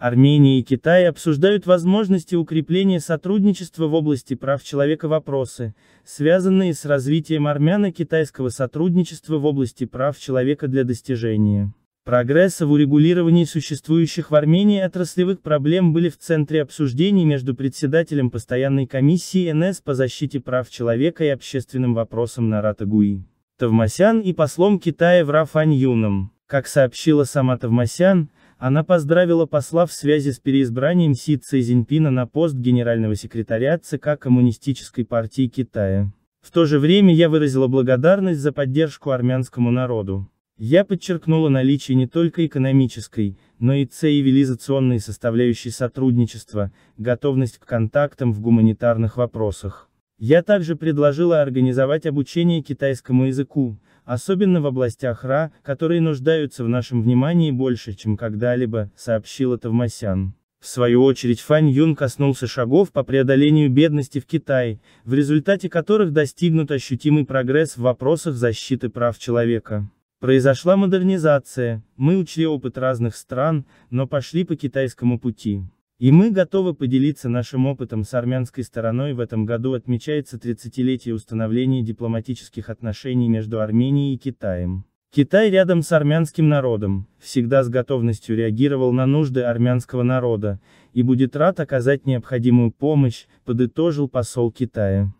Армения и Китай обсуждают возможности укрепления сотрудничества в области прав человека вопросы, связанные с развитием армяно-китайского сотрудничества в области прав человека для достижения прогресса в урегулировании существующих в Армении отраслевых проблем были в центре обсуждений между председателем постоянной комиссии НС по защите прав человека и общественным вопросам Нарата Гуи Тавмасян и послом Китая в Рафань Юном. Как сообщила сама Тавмасян, она поздравила посла в связи с переизбранием Си Цзиньпина на пост генерального секретаря ЦК Коммунистической партии Китая. В то же время я выразила благодарность за поддержку армянскому народу. Я подчеркнула наличие не только экономической, но и цивилизационной составляющей сотрудничества, готовность к контактам в гуманитарных вопросах. Я также предложила организовать обучение китайскому языку, особенно в областях РА, которые нуждаются в нашем внимании больше, чем когда-либо, сообщил Тавмасян. В свою очередь Фан Юн коснулся шагов по преодолению бедности в Китае, в результате которых достигнут ощутимый прогресс в вопросах защиты прав человека. Произошла модернизация, мы учли опыт разных стран, но пошли по китайскому пути. И мы готовы поделиться нашим опытом с армянской стороной в этом году отмечается 30-летие установления дипломатических отношений между Арменией и Китаем. Китай рядом с армянским народом, всегда с готовностью реагировал на нужды армянского народа, и будет рад оказать необходимую помощь, подытожил посол Китая.